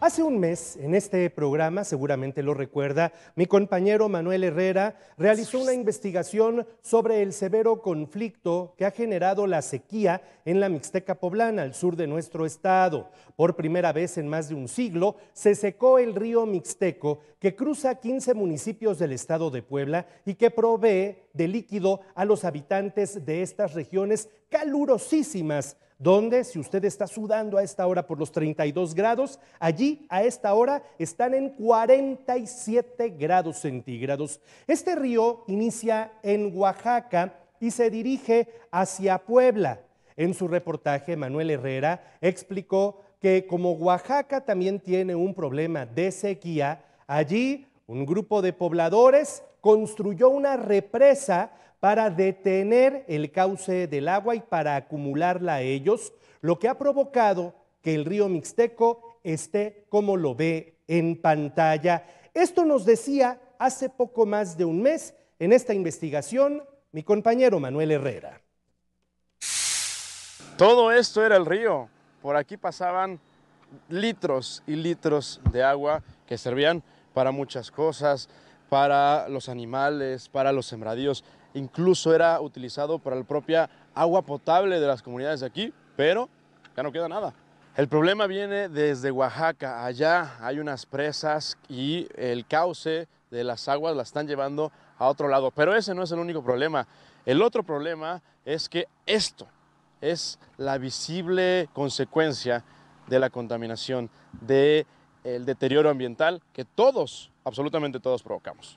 Hace un mes, en este programa, seguramente lo recuerda, mi compañero Manuel Herrera realizó una investigación sobre el severo conflicto que ha generado la sequía en la Mixteca Poblana, al sur de nuestro estado. Por primera vez en más de un siglo, se secó el río Mixteco, que cruza 15 municipios del estado de Puebla y que provee de líquido a los habitantes de estas regiones calurosísimas donde si usted está sudando a esta hora por los 32 grados, allí a esta hora están en 47 grados centígrados. Este río inicia en Oaxaca y se dirige hacia Puebla. En su reportaje, Manuel Herrera explicó que como Oaxaca también tiene un problema de sequía, allí un grupo de pobladores construyó una represa para detener el cauce del agua y para acumularla a ellos, lo que ha provocado que el río Mixteco esté como lo ve en pantalla. Esto nos decía hace poco más de un mes en esta investigación mi compañero Manuel Herrera. Todo esto era el río. Por aquí pasaban litros y litros de agua que servían para muchas cosas, para los animales, para los sembradíos. Incluso era utilizado para la propia agua potable de las comunidades de aquí, pero ya no queda nada. El problema viene desde Oaxaca. Allá hay unas presas y el cauce de las aguas la están llevando a otro lado. Pero ese no es el único problema. El otro problema es que esto es la visible consecuencia de la contaminación, de el deterioro ambiental que todos, absolutamente todos provocamos.